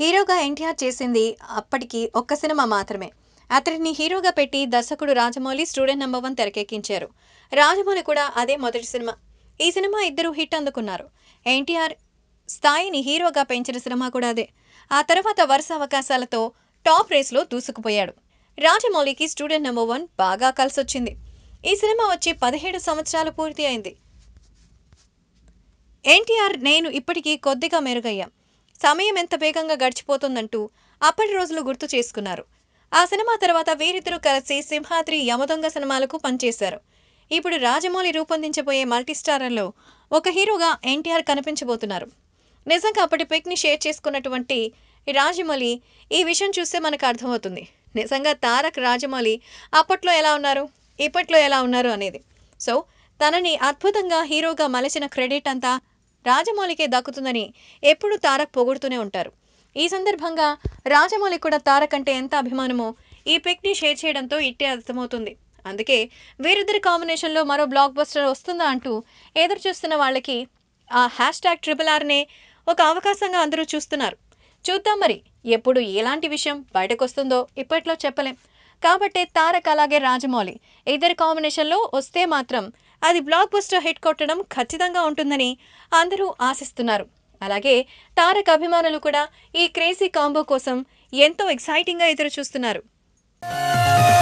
హీరోగా ఎన్టీఆర్ చేసింది అప్పటికి ఒక్క సినిమా మాత్రమే అతడిని హీరోగా పెట్టి దర్శకుడు రాజమౌళి స్టూడెంట్ నెంబర్ వన్ తెరకెక్కించారు రాజమౌళి కూడా అదే మొదటి సినిమా ఈ సినిమా ఇద్దరు హిట్ అందుకున్నారు ఎన్టీఆర్ స్థాయిని హీరోగా పెంచిన సినిమా కూడా అదే ఆ తర్వాత వరుస అవకాశాలతో టాప్ రేస్లో దూసుకుపోయాడు రాజమౌళికి స్టూడెంట్ నెంబర్ వన్ బాగా కలిసొచ్చింది ఈ సినిమా వచ్చి పదిహేడు సంవత్సరాలు పూర్తి అయింది ఎన్టీఆర్ నేను ఇప్పటికీ కొద్దిగా మెరుగయ్యాం సమయం ఎంత వేగంగా గడిచిపోతుందంటూ అప్పటి రోజులు గుర్తు చేసుకున్నారు ఆ సినిమా తర్వాత వీరిద్దరూ కలిసి సింహాద్రి యమదొంగ సినిమాలకు పనిచేశారు ఇప్పుడు రాజమౌళి రూపొందించబోయే మల్టీస్టారర్లో ఒక హీరోగా ఎన్టీఆర్ కనిపించబోతున్నారు నిజంగా అప్పటి పిక్ని షేర్ చేసుకున్నటువంటి రాజమౌళి ఈ విషయం చూస్తే మనకు అర్థమవుతుంది నిజంగా తారక్ రాజమౌళి అప్పట్లో ఎలా ఉన్నారు ఇప్పట్లో ఎలా ఉన్నారు అనేది సో తనని అద్భుతంగా హీరోగా మలచిన క్రెడిట్ అంతా రాజమౌళికే దక్కుతుందని ఎప్పుడు తారక్ పొగుడుతూనే ఉంటారు ఈ సందర్భంగా రాజమౌళి కూడా తారక్ అంటే ఎంత అభిమానమో ఈ పిక్ని షేర్ చేయడంతో ఇట్టే అర్థమవుతుంది అందుకే వీరిద్దరి కాంబినేషన్లో మరో బ్లాక్ బస్టర్ వస్తుందా అంటూ ఎదురు చూస్తున్న వాళ్ళకి ఆ హ్యాష్ ట్యాగ్ ట్రిపుల్ ఆర్నే ఒక అవకాశంగా అందరూ చూస్తున్నారు చూద్దాం మరి ఎప్పుడు ఎలాంటి విషయం బయటకు వస్తుందో ఇప్పట్లో చెప్పలేం కాబట్టే తారక్ అలాగే రాజమౌళి ఇద్దరి కాంబినేషన్లో వస్తే మాత్రం అది బ్లాక్ బస్టర్ హిట్ కొట్టడం ఖచ్చితంగా ఉంటుందని అందరూ ఆశిస్తున్నారు అలాగే తారక్ అభిమానులు కూడా ఈ క్రేజీ కాంబో కోసం ఎంతో ఎక్సైటింగ్గా ఎదురు చూస్తున్నారు